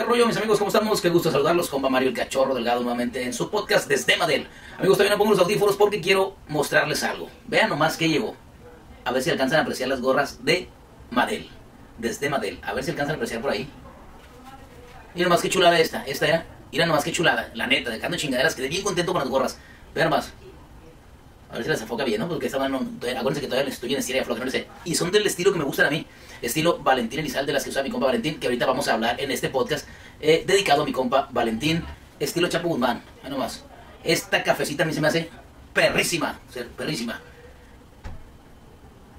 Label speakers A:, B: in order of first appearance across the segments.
A: ¿Qué rollo, mis amigos? ¿Cómo estamos? Qué gusto saludarlos. Compa Mario el Cachorro Delgado nuevamente en su podcast desde Madel. Amigos, también me pongo los audífonos porque quiero mostrarles algo. Vean nomás que llevo. A ver si alcanzan a apreciar las gorras de Madel. Desde Madel. A ver si alcanzan a apreciar por ahí. Mira nomás qué chulada esta. Esta era. Mira nomás qué chulada. La neta, dejando chingaderas. Quedé bien contento con las gorras. Vean nomás a ver si las enfoca bien, ¿no? Porque esta mano, acuérdense que todavía les estoy en estira de no sé. Y son del estilo que me gustan a mí, estilo Valentín Elizalde, las que usa mi compa Valentín, que ahorita vamos a hablar en este podcast eh, dedicado a mi compa Valentín, estilo Chapo Guzmán, nomás. Esta cafecita a mí se me hace perrísima, o sea, perrísima.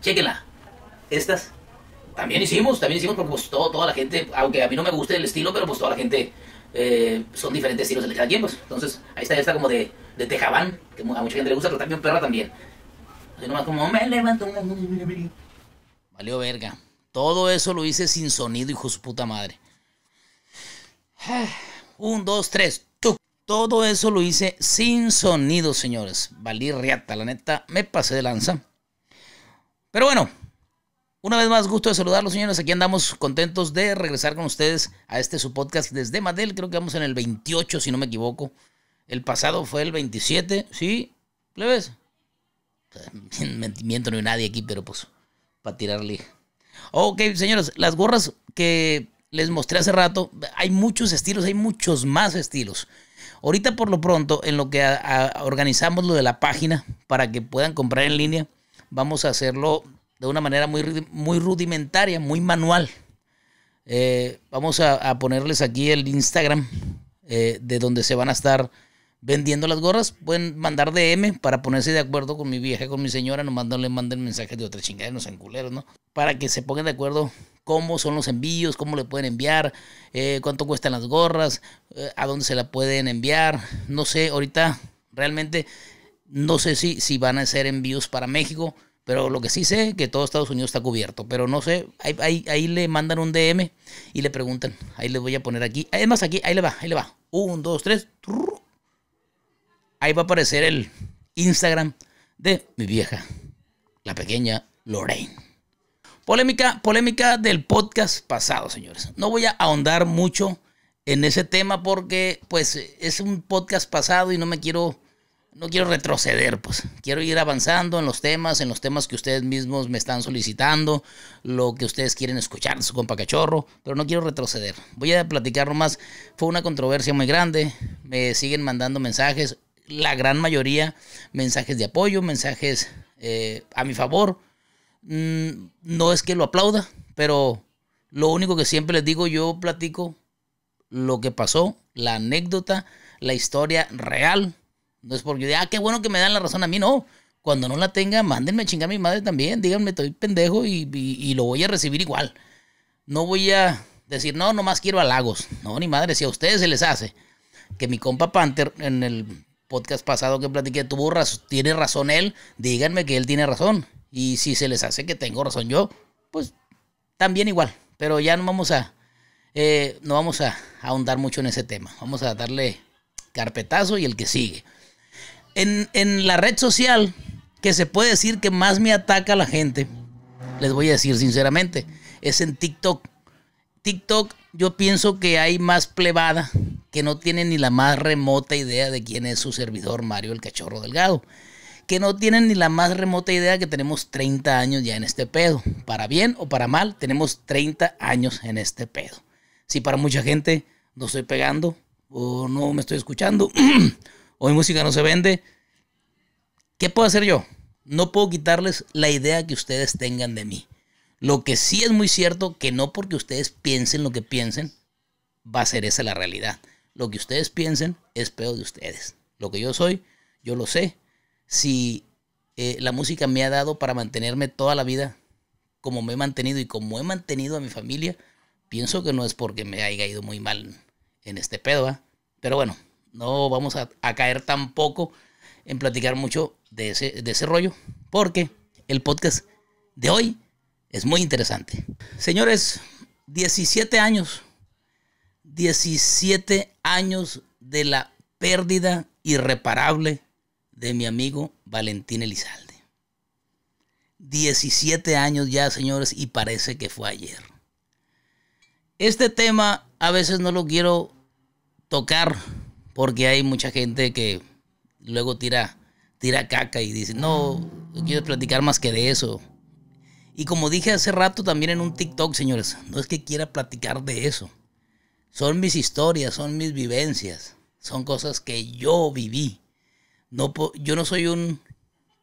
A: Chequenla. Estas también hicimos, también hicimos porque pues toda la gente, aunque a mí no me guste el estilo, pero pues toda la gente eh, son diferentes estilos de tiempos. Pues. Entonces, ahí está está como de, de Tejabán, que a mucha gente le gusta, pero también perra también. Así nomás como, me levanto. Valió verga. Todo eso lo hice sin sonido, hijo de puta madre. Un, dos, tres. Todo eso lo hice sin sonido, señores. Valí riata, la neta, me pasé de lanza. Pero bueno, una vez más, gusto de saludarlos, señores. Aquí andamos contentos de regresar con ustedes a este su podcast desde Madel. Creo que vamos en el 28, si no me equivoco. El pasado fue el 27, ¿sí? ¿Le ves? Mentimiento no hay nadie aquí, pero pues, para tirarle. Ok, señores, las gorras que les mostré hace rato, hay muchos estilos, hay muchos más estilos. Ahorita, por lo pronto, en lo que organizamos lo de la página para que puedan comprar en línea, vamos a hacerlo de una manera muy, muy rudimentaria, muy manual. Eh, vamos a, ponerles aquí el Instagram eh, de donde se van a estar vendiendo las gorras. Pueden mandar DM para ponerse de acuerdo con mi vieja, con mi señora. no le manden mensajes de otra chingada, no sean culeros, ¿no? Para que se pongan de acuerdo cómo son los envíos, cómo le pueden enviar, eh, cuánto cuestan las gorras, a dónde se la pueden enviar. No sé, ahorita realmente no sé si, si van a hacer envíos para México. Pero lo que sí sé es que todo Estados Unidos está cubierto. Pero no sé, ahí, le mandan un DM y le preguntan. Ahí les voy a poner aquí. Además, aquí, ahí le va, ahí le va. Un, dos, tres. Ahí va a aparecer el Instagram de mi vieja, la pequeña Lorraine. Polémica, polémica del podcast pasado, señores. No voy a ahondar mucho en ese tema porque, pues, es un podcast pasado y no me quiero no quiero retroceder, pues quiero ir avanzando en los temas, en los temas que ustedes mismos me están solicitando, lo que ustedes quieren escuchar su compa cachorro, pero no quiero retroceder. Voy a platicar nomás, fue una controversia muy grande, me siguen mandando mensajes, la gran mayoría mensajes de apoyo, mensajes eh, a mi favor. Mm, no es que lo aplauda, pero lo único que siempre les digo, yo platico lo que pasó, la anécdota, la historia real no es porque, ah, qué bueno que me dan la razón a mí, no. Cuando no la tenga, mándenme a chingar a mi madre también. Díganme, estoy pendejo y, lo voy a recibir igual. No voy a decir, no, nomás quiero halagos. No, ni madre, si a ustedes se les hace que mi compa Panther en el podcast pasado que platiqué tuvo razón, tiene razón él, díganme que él tiene razón. Y si se les hace que tengo razón yo, pues también igual. Pero ya no vamos a, eh, no vamos a ahondar mucho en ese tema. Vamos a darle carpetazo y el que sigue. En, la red social que se puede decir que más me ataca la gente, les voy a decir sinceramente, es en TikTok. TikTok yo pienso que hay más plebada que no tiene ni la más remota idea de quién es su servidor Mario el Cachorro Delgado. Que no tienen ni la más remota idea que tenemos 30 años ya en este pedo. Para bien o para mal, tenemos 30 años en este pedo. Si para mucha gente no estoy pegando o no me estoy escuchando Hoy música no se vende, ¿qué puedo hacer yo? No puedo quitarles la idea que ustedes tengan de mí. Lo que sí es muy cierto, que no porque ustedes piensen lo que piensen, va a ser esa la realidad. Lo que ustedes piensen es peor de ustedes. Lo que yo soy, yo lo sé. Si eh, la música me ha dado para mantenerme toda la vida, como me he mantenido y como he mantenido a mi familia, pienso que no es porque me haya ido muy mal en este pedo, Pero bueno, no vamos a, caer tampoco en platicar mucho de ese, de ese rollo, porque el podcast de hoy es muy interesante. Señores, 17 años, 17 años de la pérdida irreparable de mi amigo Valentín Elizalde. 17 años ya, señores, y parece que fue ayer. Este tema a veces no lo quiero tocar porque hay mucha gente que luego tira, tira caca y dice, no, no quiero platicar más que de eso. Y como dije hace rato también en un TikTok, señores, no es que quiera platicar de eso. Son mis historias, son mis vivencias, son cosas que yo viví. No, yo no soy un,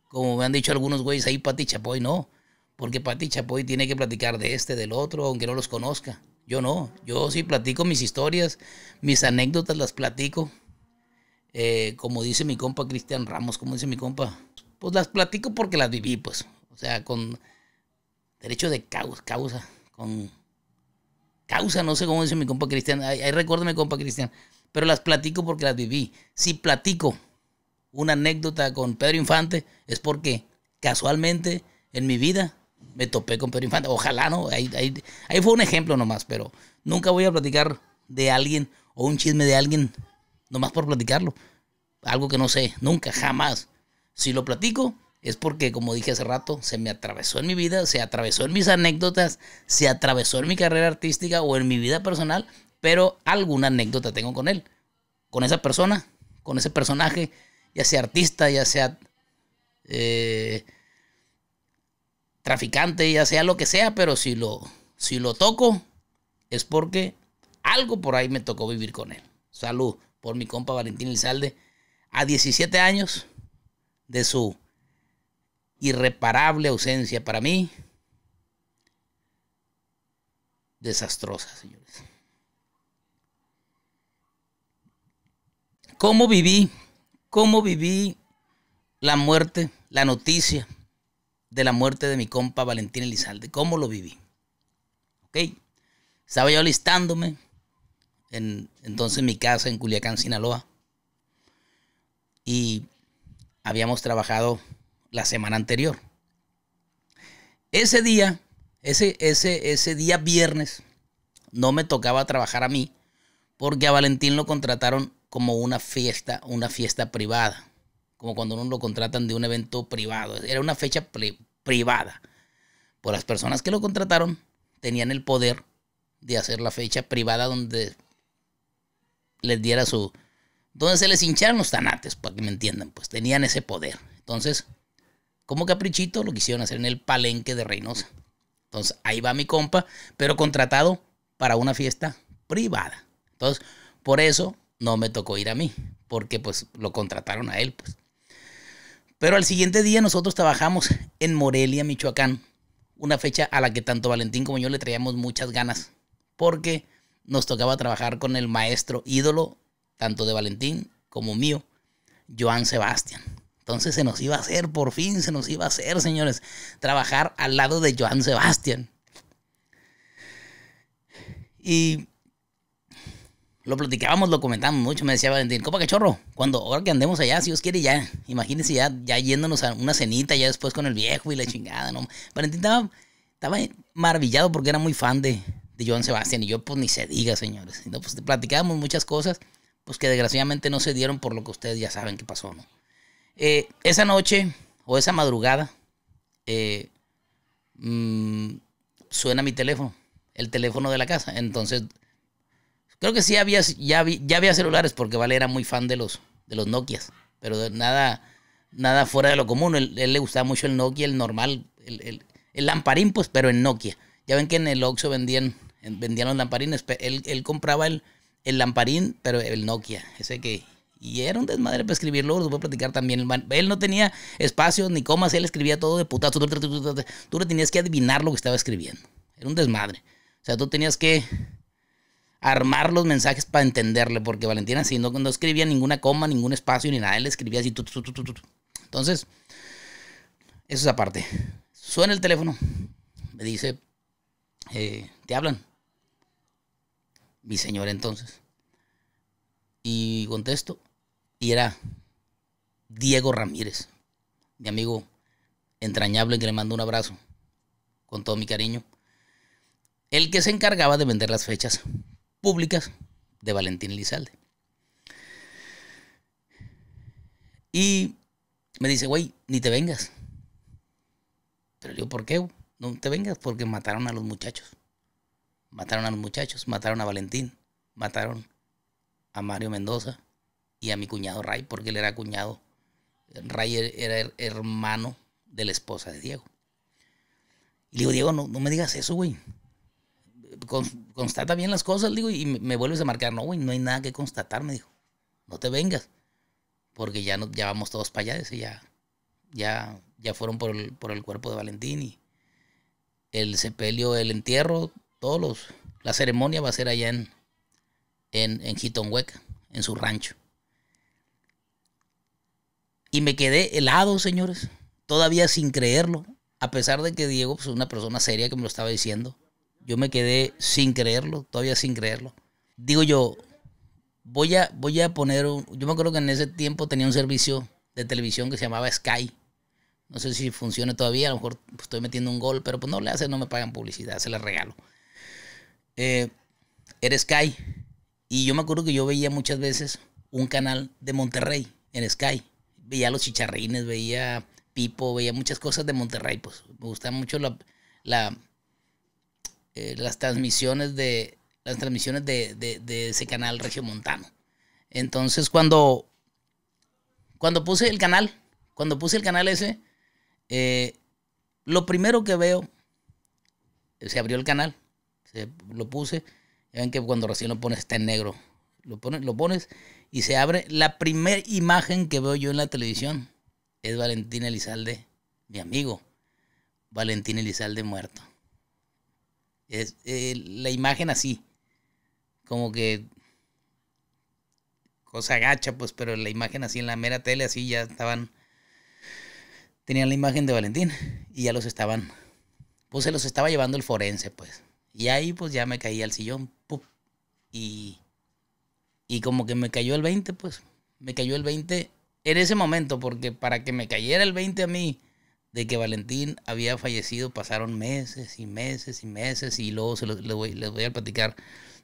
A: como me han dicho algunos güeyes ahí, Pati Chapoy, no. Porque Pati Chapoy tiene que platicar de este, del otro, aunque no los conozca. Yo no, yo sí platico mis historias, mis anécdotas las platico eh, como dice mi compa Cristian Ramos, como dice mi compa, pues las platico porque las viví, pues. O sea, con derecho de causa, causa, con causa, no sé cómo dice mi compa Cristian, ahí, ahí compa Cristian, pero las platico porque las viví. Si platico una anécdota con Pedro Infante, es porque casualmente en mi vida me topé con Pedro Infante. Ojalá, ¿no? Ahí, ahí, fue un ejemplo nomás, pero nunca voy a platicar de alguien o un chisme de alguien nomás por platicarlo. Algo que no sé, nunca, jamás. Si lo platico, es porque, como dije hace rato, se me atravesó en mi vida, se atravesó en mis anécdotas, se atravesó en mi carrera artística o en mi vida personal, pero alguna anécdota tengo con él, con esa persona, con ese personaje, ya sea artista, ya sea eh, traficante, ya sea lo que sea, pero si lo, si lo toco es porque algo por ahí me tocó vivir con él. Salud por mi compa Valentín Elizalde, a 17 años de su irreparable ausencia para mí. Desastrosa, señores. ¿Cómo viví? ¿Cómo viví la muerte, la noticia de la muerte de mi compa Valentín Elizalde? ¿Cómo lo viví? ¿Ok? Estaba yo listándome en, entonces mi casa en Culiacán, Sinaloa. Y habíamos trabajado la semana anterior. Ese día, ese, ese, ese día viernes, no me tocaba trabajar a mí, porque a Valentín lo contrataron como una fiesta, una fiesta privada, como cuando uno lo contratan de un evento privado. Era una fecha privada. Por pues las personas que lo contrataron, tenían el poder de hacer la fecha privada donde les diera su... Entonces se les hincharon los tanates, para que me entiendan, pues tenían ese poder. Entonces, como caprichito, lo quisieron hacer en el palenque de Reynosa. Entonces, ahí va mi compa, pero contratado para una fiesta privada. Entonces, por eso no me tocó ir a mí, porque pues lo contrataron a él, pues. Pero al siguiente día nosotros trabajamos en Morelia, Michoacán, una fecha a la que tanto Valentín como yo le traíamos muchas ganas, porque nos tocaba trabajar con el maestro ídolo, tanto de Valentín como mío, Joan Sebastián. Entonces se nos iba a hacer, por fin se nos iba a hacer, señores, trabajar al lado de Joan Sebastián. Y lo platicábamos, lo comentábamos mucho, me decía Valentín, ¿cómo que chorro? Cuando ahora que andemos allá, si Dios quiere ya, imagínense ya, ya yéndonos a una cenita ya después con el viejo y la chingada, ¿no? Valentín estaba, estaba maravillado porque era muy fan de, de Joan Sebastián. Y yo, pues ni se diga, señores. No, pues platicábamos muchas cosas, pues que desgraciadamente no se dieron por lo que ustedes ya saben que pasó, ¿no? Eh, esa noche o esa madrugada eh, mm, suena mi teléfono, el teléfono de la casa. Entonces, creo que sí había, ya, había celulares porque Vale era muy fan de los, de los Nokias, pero nada, nada fuera de lo común. Él, le gustaba mucho el Nokia, el normal, el, lamparín, pues, pero en Nokia. Ya ven que en el Oxxo vendían vendían los lamparines. Él, compraba el, el, lamparín, pero el Nokia, ese que... Y era un desmadre para escribirlo, luego voy a platicar también. Él no tenía espacios ni comas, él escribía todo de putazo. Tú le tenías que adivinar lo que estaba escribiendo. Era un desmadre. O sea, tú tenías que armar los mensajes para entenderle, porque Valentina si no, escribía ninguna coma, ningún espacio ni nada, él escribía así. Entonces, eso es aparte. Suena el teléfono, me dice, te hablan mi señora entonces. Y contesto, y era Diego Ramírez, mi amigo entrañable que le mando un abrazo con todo mi cariño. El que se encargaba de vender las fechas públicas de Valentín Elizalde. Y me dice, güey, ni te vengas. Pero yo, ¿por qué? No te vengas porque mataron a los muchachos. Mataron a los muchachos, mataron a Valentín, mataron a Mario Mendoza y a mi cuñado Ray, porque él era cuñado. Ray er, era hermano de la esposa de Diego. Y le digo, Diego, no, me digas eso, güey. constata bien las cosas, digo, y me, vuelves a marcar. No, güey, no hay nada que constatar, me dijo. No te vengas, porque ya, ya vamos todos para allá, ya, ya, ya fueron por el, por el cuerpo de Valentín y el sepelio, el entierro, todos los, la ceremonia va a ser allá en, en, en Hueca, en su rancho. Y me quedé helado, señores, todavía sin creerlo, a pesar de que Diego pues, es una persona seria que me lo estaba diciendo. Yo me quedé sin creerlo, todavía sin creerlo. Digo yo, voy a, voy a poner, un, yo me acuerdo que en ese tiempo tenía un servicio de televisión que se llamaba Sky. No sé si funciona todavía, a lo mejor estoy metiendo un gol, pero pues no le hacen, no me pagan publicidad, se la regalo. Eh, era Sky. Y yo me acuerdo que yo veía muchas veces un canal de Monterrey en Sky. Veía los chicharrines, veía Pipo, veía muchas cosas de Monterrey. Pues me gustaba mucho la, eh, las transmisiones de las transmisiones de, de, ese canal Montano... Entonces cuando cuando puse el canal, cuando puse el canal ese, eh, lo primero que veo, se abrió el canal lo puse. ven que cuando recién lo pones está en negro. Lo, pones, lo pones y se abre. La primera imagen que veo yo en la televisión es Valentín Elizalde, mi amigo. Valentín Elizalde muerto. Es eh, la imagen así. Como que. Cosa gacha, pues, pero la imagen así en la mera tele, así ya estaban. Tenían la imagen de Valentín y ya los estaban. Pues se los estaba llevando el forense, pues. Y ahí pues ya me caí al sillón. Y, y como que me cayó el 20, pues. Me cayó el 20 en ese momento, porque para que me cayera el 20 a mí de que Valentín había fallecido, pasaron meses y meses y meses. Y luego se les, voy, a platicar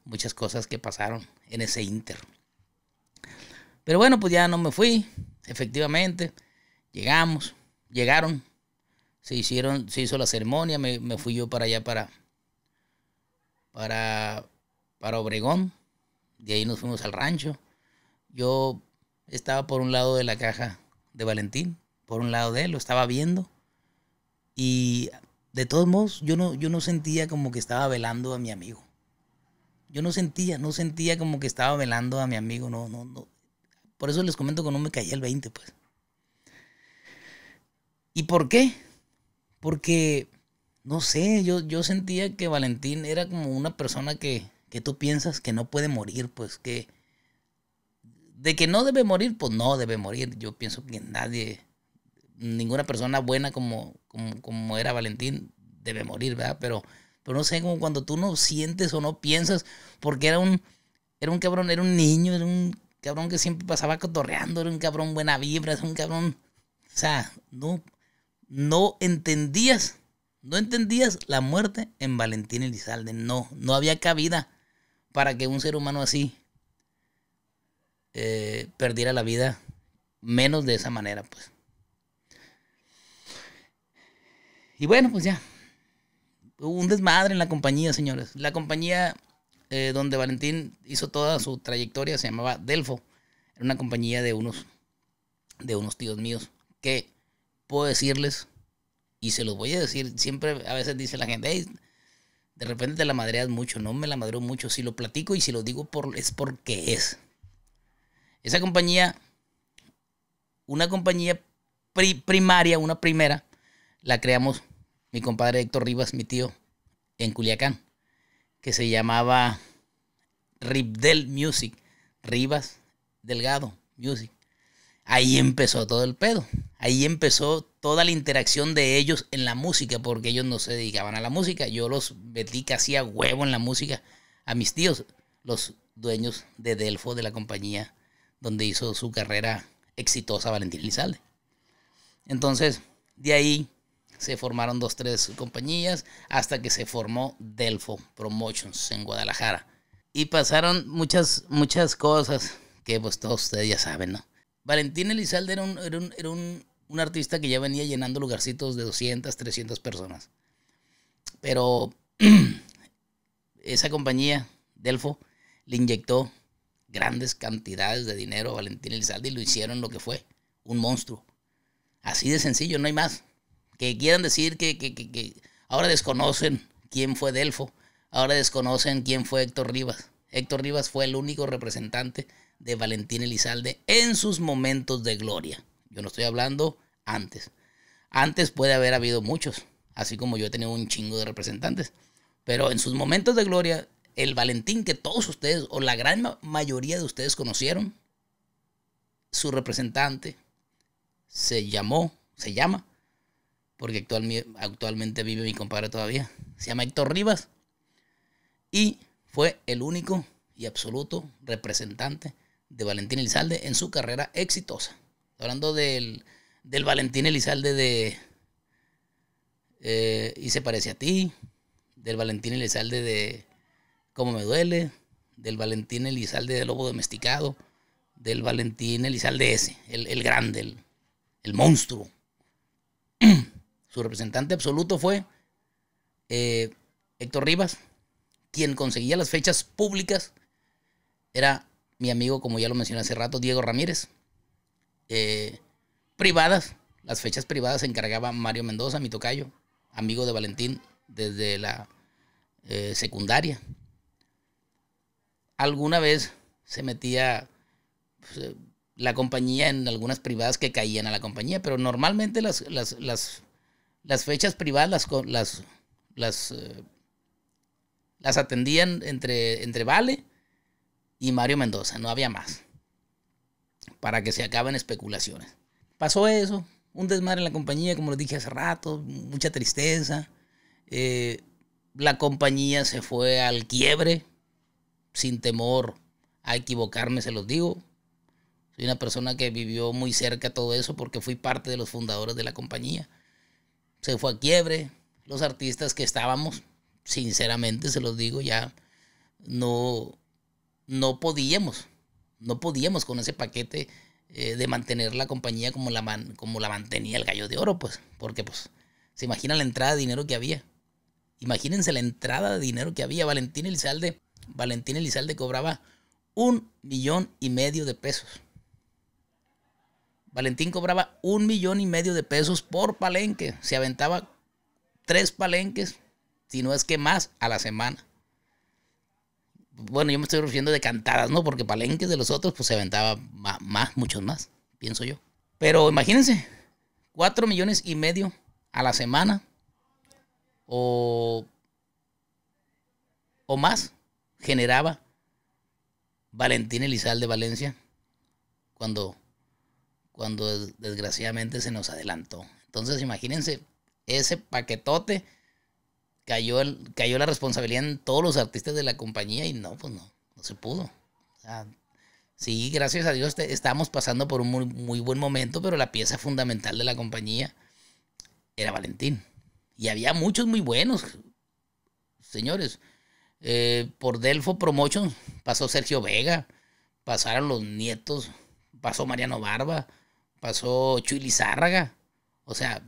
A: muchas cosas que pasaron en ese inter. Pero bueno, pues ya no me fui. Efectivamente, llegamos, llegaron, se hicieron, se hizo la ceremonia, me fui yo para allá para, para, para Obregón. De ahí nos fuimos al rancho. Yo estaba por un lado de la caja de Valentín, por un lado de él, lo estaba viendo. Y de todos modos, yo no, yo no sentía como que estaba velando a mi amigo. Yo no sentía, no sentía como que estaba velando a mi amigo, no, no, no. Por eso les comento que no me caía el 20, pues. ¿Y por qué? Porque no sé, yo, yo sentía que Valentín era como una persona que, que tú piensas que no puede morir, pues que... De que no debe morir, pues no debe morir. Yo pienso que nadie, ninguna persona buena como, como, como era Valentín debe morir, ¿verdad? Pero, pero no sé, como cuando tú no sientes o no piensas, porque era un, era un cabrón, era un niño, era un cabrón que siempre pasaba cotorreando, era un cabrón buena vibra, era un cabrón... O sea, no, no entendías no entendías la muerte en Valentín Elizalde. No, no había cabida para que un ser humano así eh, perdiera la vida menos de esa manera, pues. Y bueno, pues ya. Hubo un desmadre en la compañía, señores. La compañía eh, donde Valentín hizo toda su trayectoria se llamaba Delfo. Era una compañía de unos, de unos tíos míos que puedo decirles y se los voy a decir, siempre a veces dice la gente, de repente te la madreas mucho, no me la madreo mucho, si lo platico y si lo digo por, es porque es. Esa compañía, una compañía primaria, una primera, la creamos mi compadre Héctor Rivas, mi tío, en Culiacán, que se llamaba Ribdel Music, Rivas Delgado Music ahí empezó todo el pedo. Ahí empezó toda la interacción de ellos en la música, porque ellos no se dedicaban a la música. Yo los metí casi a huevo en la música a mis tíos, los dueños de Delfo, de la compañía donde hizo su carrera exitosa Valentín Lizalde. Entonces, de ahí se formaron dos, tres compañías hasta que se formó Delfo Promotions en Guadalajara. Y pasaron muchas, muchas cosas que pues todos ustedes ya saben, ¿no? Valentín Elizalde era un, era, un, artista que ya venía llenando lugarcitos de 200, 300 personas. Pero esa compañía, Delfo, le inyectó grandes cantidades de dinero a Valentín Elizalde y lo hicieron lo que fue, un monstruo. Así de sencillo, no hay más. Que quieran decir que, que ahora desconocen quién fue Delfo, ahora desconocen quién fue Héctor Rivas. Héctor Rivas fue el único representante de Valentín Elizalde en sus momentos de gloria. Yo no estoy hablando antes. Antes puede haber habido muchos, así como yo he tenido un chingo de representantes. Pero en sus momentos de gloria, el Valentín que todos ustedes, o la gran mayoría de ustedes conocieron, su representante se llamó, se llama, porque actualmente vive mi compadre todavía, se llama Héctor Rivas. Y fue el único y absoluto representante de Valentín Elizalde en su carrera exitosa. Hablando del, Valentín Elizalde de eh, Y se parece a ti, del Valentín Elizalde de Cómo me duele, del Valentín Elizalde de Lobo Domesticado, del Valentín Elizalde ese, el, grande, el, monstruo. su representante absoluto fue eh, Héctor Rivas, quien conseguía las fechas públicas era mi amigo, como ya lo mencioné hace rato, Diego Ramírez. Eh, privadas, las fechas privadas se encargaba Mario Mendoza, mi tocayo, amigo de Valentín desde la eh, secundaria. Alguna vez se metía pues, eh, la compañía en algunas privadas que caían a la compañía, pero normalmente las, fechas privadas las, las, las las atendían entre, entre Vale y Mario Mendoza, no había más. Para que se acaben especulaciones. Pasó eso, un desmadre en la compañía, como les dije hace rato, mucha tristeza. Eh, la compañía se fue al quiebre, sin temor a equivocarme, se los digo. Soy una persona que vivió muy cerca todo eso porque fui parte de los fundadores de la compañía. Se fue a quiebre, los artistas que estábamos, sinceramente se los digo, ya no, no podíamos, no podíamos con ese paquete eh, de mantener la compañía como la, como la mantenía el gallo de oro, pues, porque pues, se imagina la entrada de dinero que había. Imagínense la entrada de dinero que había. Valentín Elizalde, Valentín Elizalde cobraba un millón y medio de pesos. Valentín cobraba un millón y medio de pesos por palenque. Se aventaba tres palenques no es que más, a la semana. Bueno, yo me estoy refiriendo de cantadas, ¿no? Porque palenques de los otros, pues se aventaba más, muchos más, pienso yo. Pero imagínense, 4 millones y medio a la semana o, o más generaba Valentín Elizalde Valencia cuando, cuando desgraciadamente se nos adelantó. Entonces imagínense ese paquetote cayó, el, cayó la responsabilidad en todos los artistas de la compañía y no, pues no, no se pudo. sí, gracias a Dios te, estábamos pasando por un muy, muy, buen momento, pero la pieza fundamental de la compañía era Valentín. Y había muchos muy buenos, señores. Eh, por Delfo Promotion pasó Sergio Vega, pasaron los nietos, pasó Mariano Barba, pasó Chuy Lizárraga. O sea,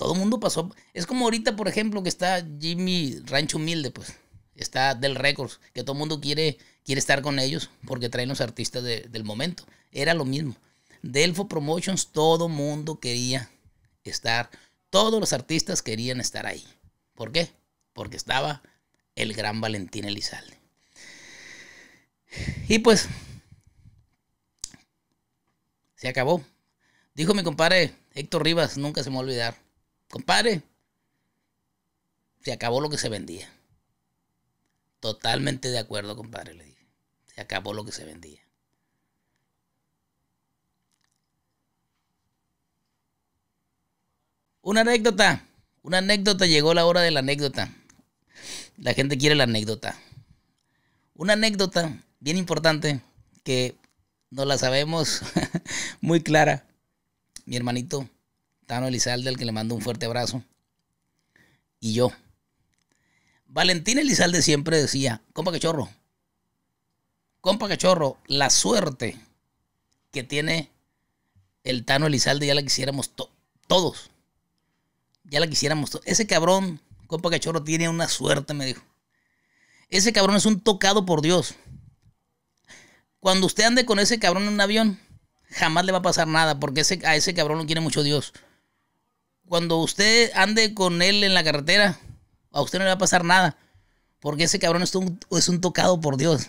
A: todo el mundo pasó. Es como ahorita, por ejemplo, que está Jimmy Rancho Humilde, pues. Está Del Records, que todo el mundo quiere, quiere estar con ellos porque traen los artistas del momento. Era lo mismo. Delfo Promotions, todo mundo quería estar. Todos los artistas querían estar ahí. ¿Por qué? Porque estaba el gran Valentín Elizalde. Y pues, se acabó. Dijo mi compadre Héctor Rivas, nunca se me va a olvidar compadre, se acabó lo que se vendía. Totalmente de acuerdo, compadre, le dije. Se acabó lo que se vendía. Una anécdota. Una anécdota. Llegó la hora de la anécdota. La gente quiere la anécdota. Una anécdota bien importante que no la sabemos muy clara. Mi hermanito Tano Elizalde, al que le mando un fuerte abrazo, y yo. Valentín Elizalde siempre decía, compa cachorro, compa cachorro, la suerte que tiene el Tano Elizalde ya la quisiéramos todos. Ya la quisiéramos todos. Ese cabrón, compa cachorro, tiene una suerte, me dijo. Ese cabrón es un tocado por Dios. Cuando usted ande con ese cabrón en un avión, jamás le va a pasar nada, porque ese, a ese cabrón lo quiere mucho Dios cuando usted ande con él en la carretera, a usted no le va a pasar nada. Porque ese cabrón es un, es un tocado por Dios.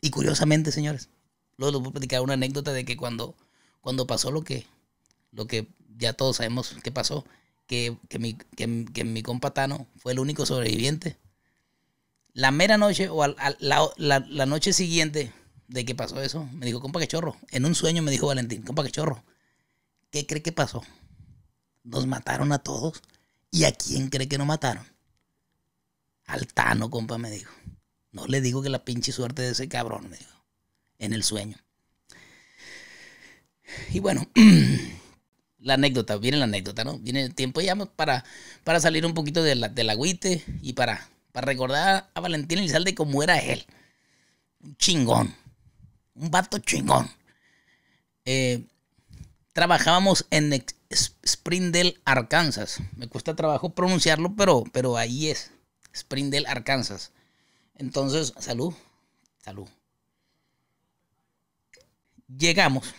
A: Y curiosamente, señores, luego les voy a platicar una anécdota de que cuando, cuando pasó lo que, lo que ya todos sabemos que pasó, que, que, mi, que, compa Tano fue el único sobreviviente. La mera noche o la, la, noche siguiente de que pasó eso, me dijo, compa que chorro, en un sueño me dijo Valentín, compa que chorro, ¿qué cree que pasó? Nos mataron a todos. ¿Y a quién cree que no mataron? Al Tano, compa, me dijo. No le digo que la pinche suerte de ese cabrón, me dijo. En el sueño. Y bueno, la anécdota, viene la anécdota, ¿no? Viene el tiempo ya para, para salir un poquito del agüite y para, para recordar a Valentín Elizalde cómo era él. Un chingón. Un vato chingón. Eh, trabajábamos en, Springdale, Arkansas. Me cuesta trabajo pronunciarlo, pero, pero ahí es. Springdale, Arkansas. Entonces, salud. Salud. Llegamos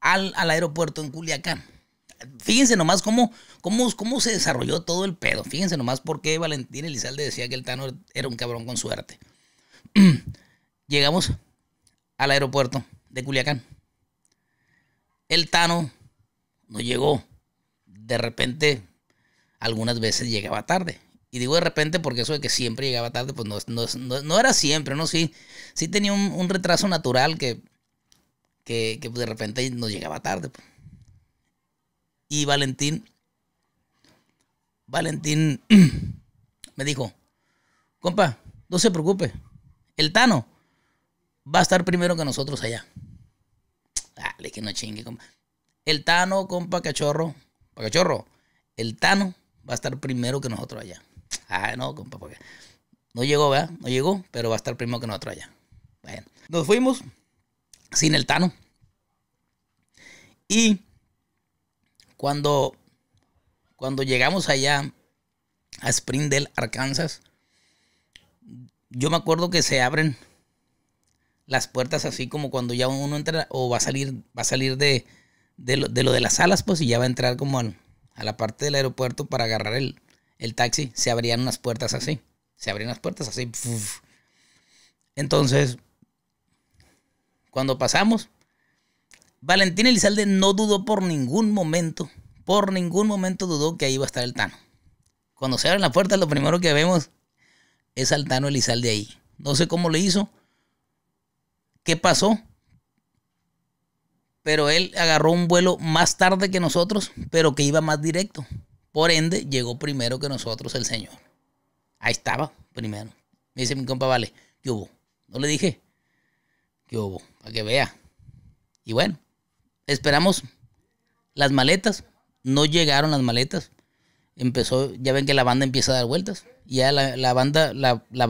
A: al, aeropuerto en Culiacán. Fíjense nomás cómo, cómo, cómo se desarrolló todo el pedo. Fíjense nomás por qué Valentín Elizalde decía que el Tano era un cabrón con suerte. Llegamos al aeropuerto de Culiacán. El Tano no llegó. De repente, algunas veces llegaba tarde. Y digo de repente porque eso de que siempre llegaba tarde, pues no, no, no, era siempre, ¿no? Sí, tenía un, retraso natural que, que, de repente nos llegaba tarde. Pues. Y Valentín, Valentín me dijo, compa, no se preocupe, el Tano va a estar primero que nosotros allá. Dale, ah, que no chingue, compa. El Tano, compa Cachorro. Pacachorro, el Tano va a estar primero que nosotros allá. Ah, no, compa, porque no llegó, ¿verdad? No llegó, pero va a estar primero que nosotros allá. Bueno, nos fuimos sin el Tano. Y cuando, cuando llegamos allá a Springdale, Arkansas, yo me acuerdo que se abren las puertas así como cuando ya uno entra o va a salir, va a salir de, de lo, de las alas, pues, y ya va a entrar como a la parte del aeropuerto para agarrar el, taxi. Se abrían unas puertas así. Se abrían las puertas así. Entonces, cuando pasamos, Valentín Elizalde no dudó por ningún momento, por ningún momento dudó que ahí iba a estar el Tano. Cuando se abren las puertas lo primero que vemos es al Tano Elizalde ahí. No sé cómo lo hizo, qué pasó, pero él agarró un vuelo más tarde que nosotros, pero que iba más directo. Por ende, llegó primero que nosotros el señor. Ahí estaba, primero. Me dice mi compa, vale, ¿qué hubo? No le dije, ¿qué hubo? Para que vea. Y bueno, esperamos las maletas. No llegaron las maletas. Empezó, ya ven que la banda empieza a dar vueltas. Ya la, la banda, la, la,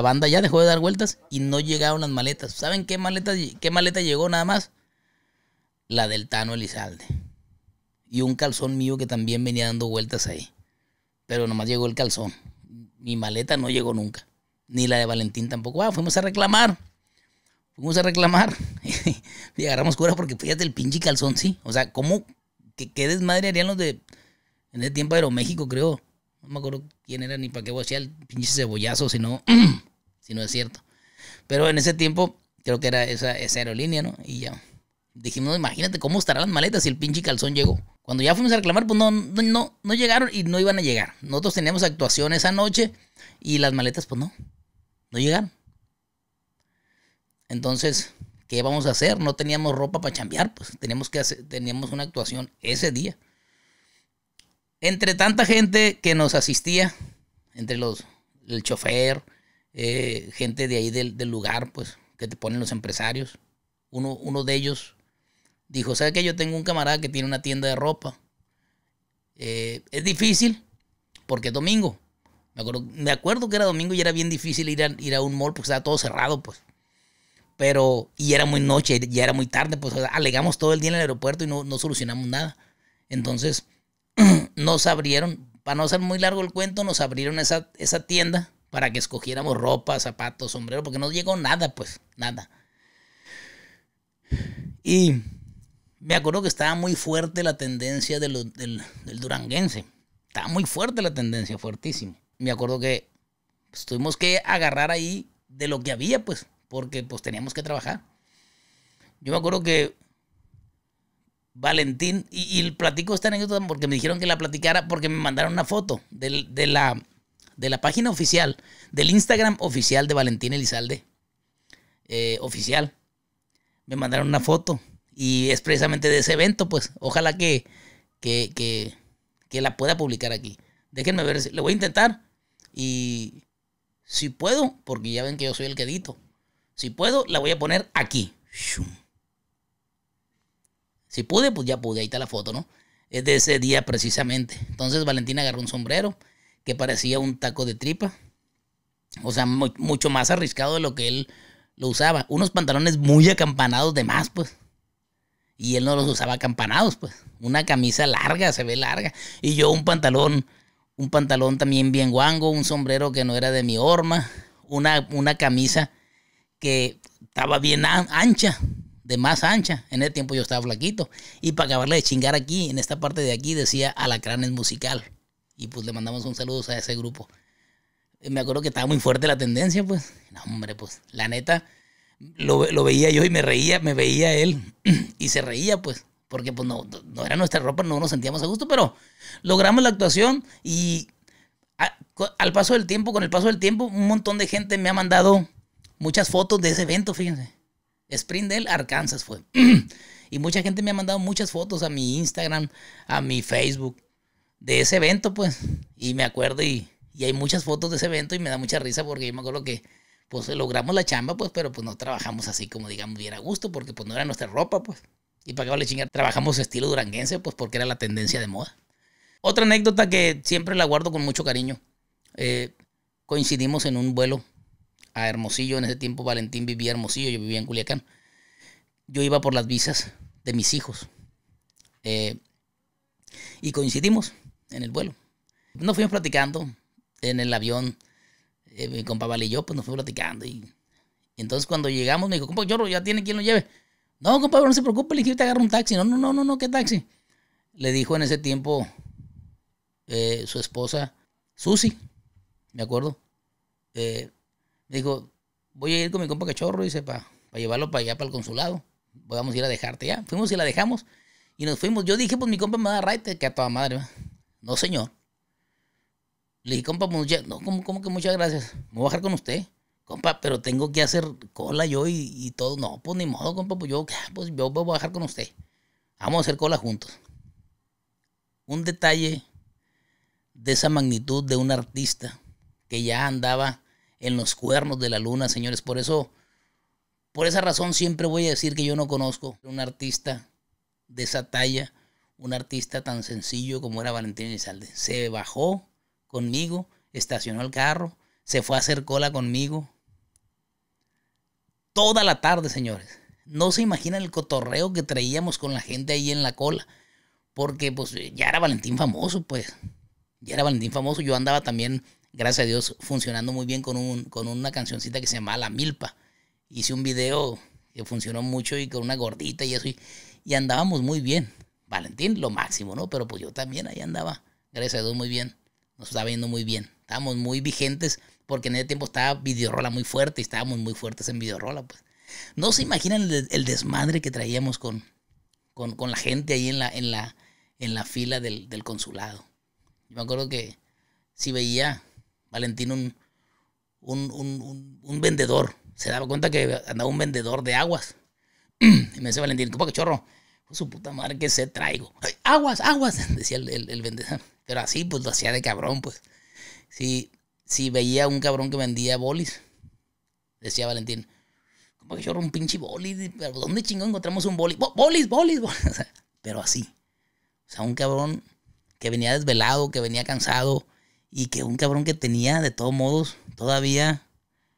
A: banda ya dejó de dar vueltas y no llegaron las maletas. ¿Saben qué maleta, qué maleta llegó nada más? la del Tano Elizalde. Y un calzón mío que también venía dando vueltas ahí. Pero nomás llegó el calzón. Mi maleta no llegó nunca. Ni la de Valentín tampoco. Ah, fuimos a reclamar. Fuimos a reclamar. y agarramos cura porque fíjate el pinche calzón, sí. O sea, ¿cómo? ¿Qué, desmadre harían los de. En ese tiempo Aeroméxico, creo. No me acuerdo quién era ni para qué hacía el pinche cebollazo, si no. es cierto. Pero en ese tiempo, creo que era esa, esa aerolínea, ¿no? Y ya dijimos, imagínate cómo estarán las maletas si el pinche calzón llegó. Cuando ya fuimos a reclamar, pues no, no, no, llegaron y no iban a llegar. Nosotros teníamos actuación esa noche y las maletas, pues no, no llegaron. Entonces, ¿qué vamos a hacer? No teníamos ropa para chambear, pues teníamos que teníamos una actuación ese día. Entre tanta gente que nos asistía, entre los, el chofer, eh, gente de ahí del, del lugar, pues, que te ponen los empresarios. Uno, uno de ellos dijo, ¿sabes qué? Yo tengo un camarada que tiene una tienda de ropa. Eh, es difícil porque es domingo. Me acuerdo, me acuerdo que era domingo y era bien difícil ir a, ir a un mall porque estaba todo cerrado, pues. Pero, y era muy noche, ya era muy tarde, pues alegamos todo el día en el aeropuerto y no, solucionamos nada. Entonces, nos abrieron, para no ser muy largo el cuento, nos abrieron esa, esa tienda para que escogiéramos ropa, zapatos, sombrero, porque no llegó nada, pues, nada. Y me acuerdo que estaba muy fuerte la tendencia del, duranguense. Estaba muy fuerte la tendencia, fuertísimo. Me acuerdo que pues, tuvimos que agarrar ahí de lo que había, pues, porque pues teníamos que trabajar. Yo me acuerdo que Valentín, y, platico esta anécdota porque me dijeron que la platicara, porque me mandaron una foto de, la, de la página oficial, del Instagram oficial de Valentín Elizalde, eh, oficial. Me mandaron una foto y es precisamente de ese evento, pues. Ojalá que, que, que, la pueda publicar aquí. Déjenme ver, le voy a intentar. Y si puedo, porque ya ven que yo soy el que edito. Si puedo, la voy a poner aquí. Si pude, pues ya pude. Ahí está la foto, ¿no? Es de ese día precisamente. Entonces Valentina agarró un sombrero que parecía un taco de tripa. O sea, mucho más arriscado de lo que él lo usaba. Unos pantalones muy acampanados de más, pues y él no los usaba acampanados, pues. Una camisa larga, se ve larga. Y yo un pantalón, un pantalón también bien guango, un sombrero que no era de mi horma, una, una camisa que estaba bien ancha, de más ancha. En ese tiempo yo estaba flaquito. Y para acabarle de chingar aquí, en esta parte de aquí, decía Alacranes Musical. Y pues le mandamos un saludo a ese grupo. Me acuerdo que estaba muy fuerte la tendencia, pues. No, hombre, pues, la neta
B: lo, lo, veía yo y me reía, me veía él
A: y se reía, pues, porque pues no, no era nuestra ropa, no nos sentíamos a gusto, pero logramos la actuación y al paso del tiempo, con el paso del tiempo, un montón de gente me ha mandado muchas fotos de ese evento, fíjense. Springdale, Arkansas fue. y mucha gente me ha mandado muchas fotos a mi Instagram, a mi Facebook, de ese evento, pues. Y me acuerdo y, y hay muchas fotos de ese evento y me da mucha risa porque yo me acuerdo que pues eh, logramos la chamba, pues, pero pues no trabajamos así como digamos bien a gusto, porque pues no era nuestra ropa, pues. Y para qué vale chingar, trabajamos estilo duranguense, pues porque era la tendencia de moda. Otra anécdota que siempre la guardo con mucho cariño. Eh, coincidimos en un vuelo a Hermosillo. En ese tiempo Valentín vivía Hermosillo, yo vivía en Culiacán. Yo iba por las visas de mis hijos. Eh, y coincidimos en el vuelo. Nos fuimos platicando en el avión eh, mi compa Val y yo, pues nos fuimos platicando. Y, entonces cuando llegamos, me dijo, compa, chorro ya tiene quien lo lleve. No, compa, no se preocupe, le dije, te agarro un taxi. No, no, no, no, no, ¿qué taxi? Le dijo en ese tiempo eh, su esposa, Susi, me acuerdo. Eh, me dijo, voy a ir con mi compa cachorro, sepa, para llevarlo para allá, para el consulado. Vamos a ir a dejarte ya. Fuimos y la dejamos. Y nos fuimos. Yo dije, pues mi compa me da raite, que a toda madre. No, señor. Le dije, compa, mucha, pues, no, como, que muchas gracias. Me voy a bajar con usted. Compa, pero tengo que hacer cola yo y, todo. No, pues ni modo, compa, pues yo, ah, pues voy a bajar con usted. Vamos a hacer cola juntos. Un detalle de esa magnitud de un artista que ya andaba en los cuernos de la luna, señores. Por eso, por esa razón siempre voy a decir que yo no conozco un artista de esa talla, un artista tan sencillo como era Valentín Elizalde. Se bajó conmigo, estacionó el carro, se fue a hacer cola conmigo. Toda la tarde, señores. No se imaginan el cotorreo que traíamos con la gente ahí en la cola. Porque pues ya era Valentín famoso, pues. Ya era Valentín famoso. Yo andaba también, gracias a Dios, funcionando muy bien con, un, con una cancioncita que se llama La Milpa. Hice un video que funcionó mucho y con una gordita y eso. y andábamos muy bien. Valentín, lo máximo, ¿no? Pero pues yo también ahí andaba, gracias a Dios, muy bien nos estaba viendo muy bien. Estábamos muy vigentes porque en ese tiempo estaba Videorola muy fuerte y estábamos muy fuertes en Videorola. Pues. No se imaginan el, desmadre que traíamos con, con, la gente ahí en la, en la, en la fila del, consulado. Yo me acuerdo que si veía Valentín un, vendedor, se daba cuenta que andaba un vendedor de aguas. Y me decía Valentín, ¿cómo que chorro? Pues su puta madre, ¿qué se traigo? ¡Aguas, aguas! Decía el, el vendedor. Pero así, pues lo hacía de cabrón, pues. Si, veía un cabrón que vendía bolis, decía Valentín, ¿cómo que yo era un pinche bolis? ¿Pero dónde chingón encontramos un bolis? bolis, bolis, pero así. O sea, un cabrón que venía desvelado, que venía cansado, y que un cabrón que tenía, de todos modos, todavía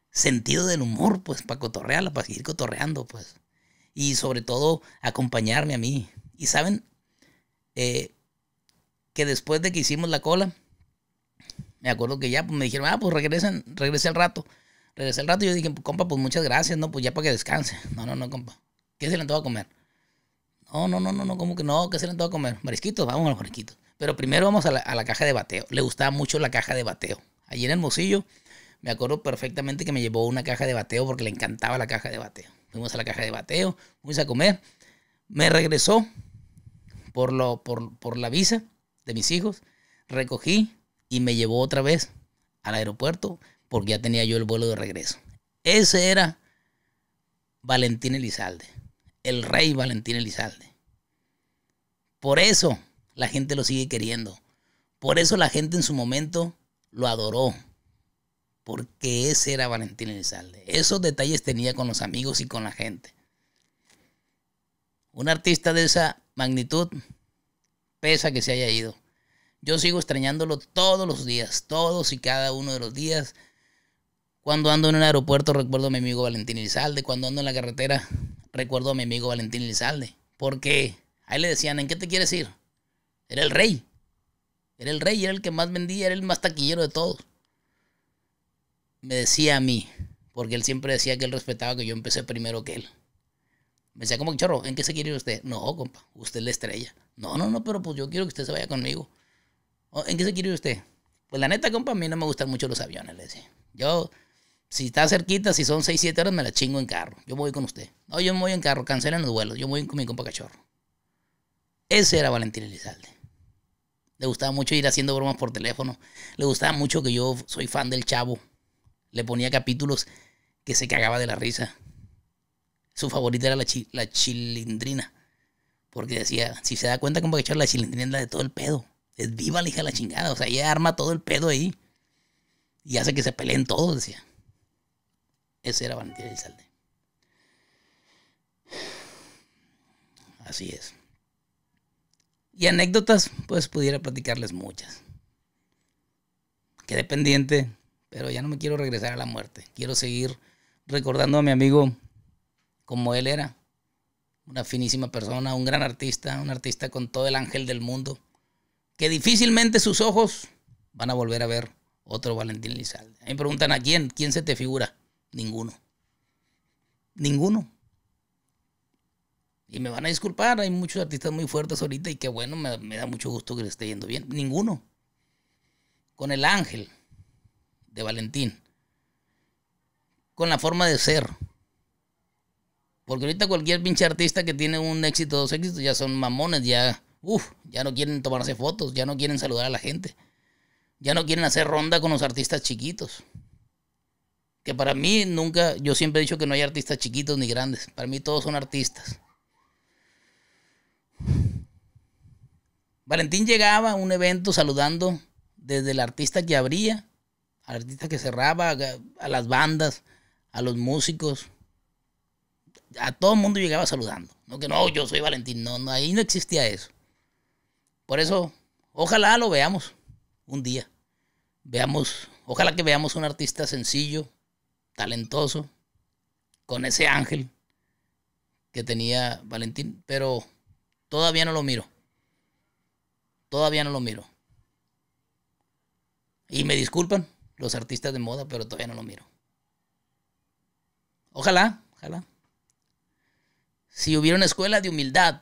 A: sentido del humor, pues, para cotorrearla, para seguir cotorreando, pues. Y sobre todo, acompañarme a mí. Y saben, eh, que después de que hicimos la cola, me acuerdo que ya pues, me dijeron, ah, pues regresen, regresé al rato. Regresé al rato y yo dije, pues, compa, pues muchas gracias, no, pues ya para que descanse. No, no, no, compa. ¿Qué se le antoja comer? No, no, no, no, no, como que no, ¿qué se le antoja comer? Marisquitos, vamos a los marisquitos. Pero primero vamos a la, caja de bateo. Le gustaba mucho la caja de bateo. Allí en el mocillo me acuerdo perfectamente que me llevó una caja de bateo porque le encantaba la caja de bateo. Fuimos a la caja de bateo, fuimos a comer. Me regresó por, lo, por la visa de mis hijos, recogí y me llevó otra vez al aeropuerto porque ya tenía yo el vuelo de regreso. Ese era Valentín Elizalde, el rey Valentín Elizalde. Por eso la gente lo sigue queriendo. Por eso la gente en su momento lo adoró. Porque ese era Valentín Elizalde. Esos detalles tenía con los amigos y con la gente. Un artista de esa magnitud pesa que se haya ido. Yo sigo extrañándolo todos los días, todos y cada uno de los días. Cuando ando en un aeropuerto recuerdo a mi amigo Valentín Elizalde. Cuando ando en la carretera recuerdo a mi amigo Valentín Elizalde. Porque ahí le decían, ¿en qué te quieres ir? Era el rey. Era el rey, era el que más vendía, era el más taquillero de todos. Me decía a mí, porque él siempre decía que él respetaba que yo empecé primero que él. Me decía, como que chorro, ¿en qué se quiere ir usted? No, compa, usted es la estrella. No, no, no, pero pues yo quiero que usted se vaya conmigo. Oh, ¿En qué se quiere ir usted? Pues la neta, compa, a mí no me gustan mucho los aviones, le decía. Yo, si está cerquita, si son 6, 7 horas, me la chingo en carro. Yo voy con usted. No, yo me voy en carro, cancelan los vuelos. Yo voy con mi compa cachorro. Ese era Valentín Elizalde. Le gustaba mucho ir haciendo bromas por teléfono. Le gustaba mucho que yo soy fan del chavo. Le ponía capítulos que se cagaba de la risa su favorita era la, chilindrina. Porque decía, si se da cuenta va que echar la chilindrina la de todo el pedo. Es viva la hija de la chingada. O sea, ella arma todo el pedo ahí. Y hace que se peleen todos, decía. Ese era Valentín Salde Así es. Y anécdotas, pues pudiera platicarles muchas. Quedé pendiente, pero ya no me quiero regresar a la muerte. Quiero seguir recordando a mi amigo como él era. Una finísima persona, un gran artista, un artista con todo el ángel del mundo, que difícilmente sus ojos van a volver a ver otro Valentín Lizalde. A mí me preguntan a quién, quién se te figura. Ninguno. Ninguno. Y me van a disculpar, hay muchos artistas muy fuertes ahorita y que bueno, me, me da mucho gusto que le esté yendo bien. Ninguno. Con el ángel de Valentín. Con la forma de ser. Porque ahorita cualquier pinche artista que tiene un éxito, dos éxitos, ya son mamones, ya, uff, ya no quieren tomarse fotos, ya no quieren saludar a la gente, ya no quieren hacer ronda con los artistas chiquitos. Que para mí nunca, yo siempre he dicho que no hay artistas chiquitos ni grandes, para mí todos son artistas. Valentín llegaba a un evento saludando desde el artista que abría, al artista que cerraba, a las bandas, a los músicos, a todo el mundo llegaba saludando. No que no, yo soy Valentín. No, no, ahí no existía eso. Por eso, ojalá lo veamos un día. Veamos, ojalá que veamos un artista sencillo, talentoso, con ese ángel que tenía Valentín, pero todavía no lo miro. Todavía no lo miro. Y me disculpan los artistas de moda, pero todavía no lo miro. Ojalá, ojalá. Si hubiera una escuela de humildad,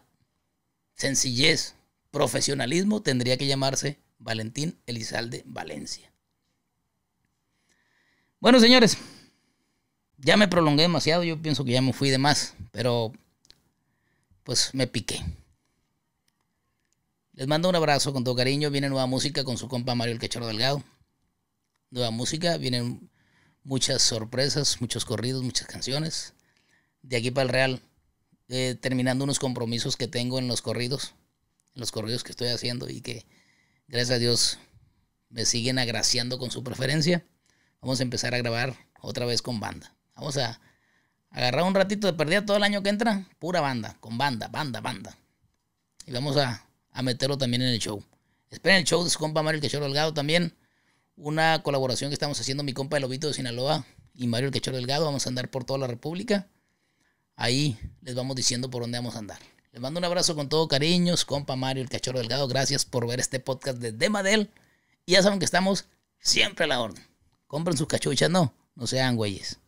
A: sencillez, profesionalismo, tendría que llamarse Valentín Elizalde Valencia. Bueno, señores, ya me prolongué demasiado, yo pienso que ya me fui de más, pero pues me piqué. Les mando un abrazo con todo cariño. Viene nueva música con su compa Mario el Quechero Delgado. Nueva música, vienen muchas sorpresas, muchos corridos, muchas canciones. De aquí para el Real, eh, terminando unos compromisos que tengo en los corridos, en los corridos que estoy haciendo y que gracias a Dios me siguen agraciando con su preferencia. Vamos a empezar a grabar otra vez con banda. Vamos a agarrar un ratito de perdida todo el año que entra, pura banda, con banda, banda, banda. Y vamos a, meterlo también en el show. Esperen el show de su compa Mario el Quechor Delgado también. Una colaboración que estamos haciendo mi compa El Lobito de Sinaloa y Mario el Quechor Delgado. Vamos a andar por toda la República ahí les vamos diciendo por dónde vamos a andar. Les mando un abrazo con todo cariño, compa Mario, el cachorro delgado. Gracias por ver este podcast de Demadel. Y ya saben que estamos siempre a la orden. Compran sus cachuchas, no, no sean güeyes.